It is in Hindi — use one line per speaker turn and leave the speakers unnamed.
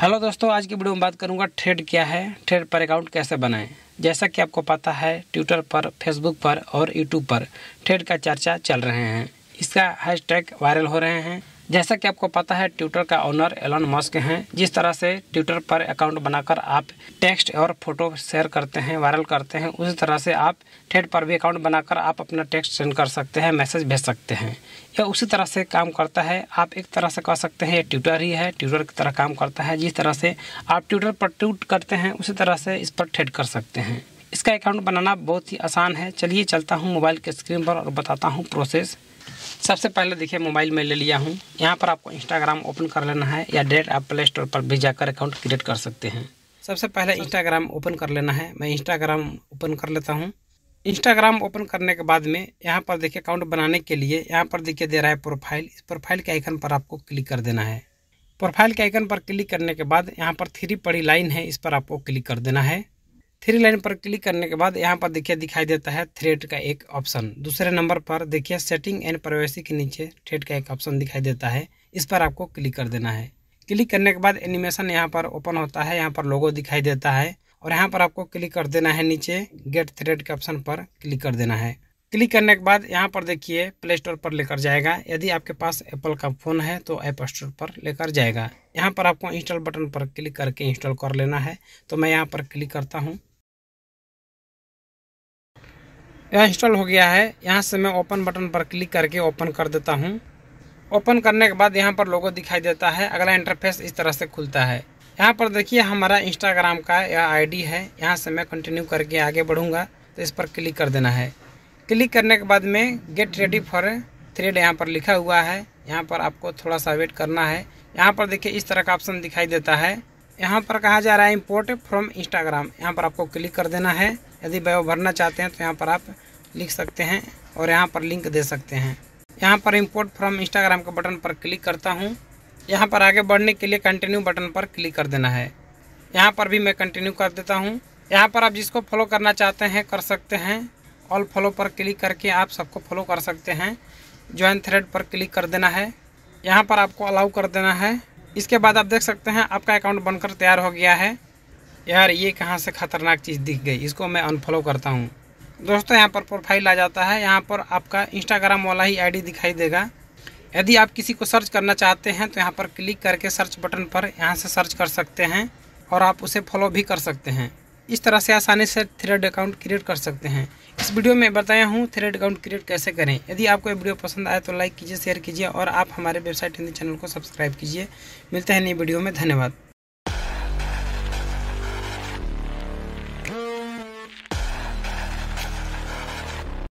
हेलो दोस्तों आज की वीडियो में बात करूंगा ट्रेड क्या है ट्रेड पर अकाउंट कैसे बनाएं जैसा कि आपको पता है ट्विटर पर फेसबुक पर और यूट्यूब पर ट्रेड का चर्चा चल रहे हैं इसका हैशटैग वायरल हो रहे हैं जैसा कि आपको पता है ट्विटर का ओनर एलन मस्क हैं जिस तरह से ट्विटर पर अकाउंट बनाकर आप टेक्स्ट और फोटो शेयर करते हैं वायरल करते हैं उसी तरह से आप थ्रेड पर भी अकाउंट बनाकर आप अपना टेक्स्ट सेंड कर सकते हैं मैसेज भेज सकते हैं यह उसी तरह से काम करता है आप एक तरह से कह सकते हैं ट्विटर ही है ट्विटर की तरह काम करता है जिस तरह से आप ट्विटर पर ट्वीट करते हैं उसी तरह से इस पर थ्रेड कर सकते हैं इसका अकाउंट बनाना बहुत ही आसान है चलिए चलता हूँ मोबाइल के स्क्रीन पर और बताता हूँ प्रोसेस सबसे पहले देखिए मोबाइल में ले लिया हूँ यहाँ पर आपको इंस्टाग्राम ओपन कर लेना है या डायरेक्ट आप प्ले स्टोर पर भी जाकर अकाउंट क्रिएट कर सकते हैं सबसे पहले इंस्टाग्राम ओपन कर लेना है मैं इंस्टाग्राम ओपन कर लेता हूँ इंस्टाग्राम ओपन करने के बाद में यहाँ पर देखिए अकाउंट बनाने के लिए यहाँ पर देखिए दे रहा है प्रोफाइल इस प्रोफाइल के आइकन पर आपको क्लिक कर देना है प्रोफाइल के आइकन पर क्लिक करने के बाद यहाँ पर थ्री पड़ी लाइन है इस पर आपको क्लिक कर देना है थ्री लाइन पर क्लिक करने के बाद यहाँ पर देखिए दिखाई देता है थ्रेड का एक ऑप्शन दूसरे नंबर पर देखिए सेटिंग एंड प्राइवेसी के नीचे थ्रेड का एक ऑप्शन दिखाई देता है इस पर आपको क्लिक कर देना है क्लिक करने के बाद एनिमेशन यहाँ पर ओपन होता है यहाँ पर लोगो दिखाई देता है और यहाँ पर आपको क्लिक कर देना है नीचे गेट थ्रेड के ऑप्शन पर क्लिक कर देना है क्लिक करने के बाद यहाँ पर देखिए प्ले स्टोर पर लेकर जाएगा यदि आपके पास एप्पल का फ़ोन है तो ऐप स्टोर पर लेकर जाएगा यहाँ पर आपको इंस्टॉल बटन पर क्लिक करके इंस्टॉल कर लेना है तो मैं यहाँ पर क्लिक करता हूँ यह इंस्टॉल हो गया है यहाँ से मैं ओपन बटन पर क्लिक करके ओपन कर देता हूँ ओपन करने के बाद यहाँ पर लोगो दिखाई देता है अगला इंटरफेस इस तरह से खुलता है यहाँ पर देखिए हमारा इंस्टाग्राम का यह आईडी है यहाँ से मैं कंटिन्यू करके आगे बढ़ूँगा तो इस पर क्लिक कर देना है क्लिक करने के बाद में गेट रेडी फॉर थ्रेड यहाँ पर लिखा हुआ है यहाँ पर आपको थोड़ा सा वेट करना है यहाँ पर देखिए इस तरह का ऑप्शन दिखाई देता है यहाँ पर कहा जा रहा है इम्पोर्ट फ्रॉम इंस्टाग्राम यहाँ पर आपको क्लिक कर देना है यदि बायो भरना चाहते हैं तो यहाँ पर आप लिख सकते हैं और यहाँ पर लिंक दे सकते हैं यहाँ पर इम्पोर्ट फ्रॉम इंस्टाग्राम के बटन पर क्लिक करता हूँ यहाँ पर आगे बढ़ने के लिए कंटिन्यू बटन पर क्लिक कर देना है यहाँ पर भी मैं कंटिन्यू कर देता हूँ यहाँ पर आप जिसको फॉलो करना चाहते हैं कर सकते हैं ऑल फॉलो पर क्लिक करके आप सबको फॉलो कर सकते हैं ज्वाइन थ्रेड पर क्लिक कर देना है यहाँ पर आपको अलाउ कर देना है इसके बाद आप देख सकते हैं आपका अकाउंट बनकर तैयार हो गया है यार ये कहाँ से ख़तरनाक चीज़ दिख गई इसको मैं अनफॉलो करता हूँ दोस्तों यहाँ पर प्रोफाइल आ जाता है यहाँ पर आपका इंस्टाग्राम वाला ही आईडी दिखाई देगा यदि आप किसी को सर्च करना चाहते हैं तो यहाँ पर क्लिक करके सर्च बटन पर यहाँ से सर्च कर सकते हैं और आप उसे फॉलो भी कर सकते हैं इस तरह से आसानी से थ्रेड अकाउंट क्रिएट कर सकते हैं इस वीडियो में बताया हूँ थ्रेड अकाउंट क्रिएट कैसे करें यदि आपको ये वीडियो पसंद आए तो लाइक कीजिए शेयर कीजिए और आप हमारे वेबसाइट हिंदी चैनल को सब्सक्राइब कीजिए मिलते हैं नई वीडियो में धन्यवाद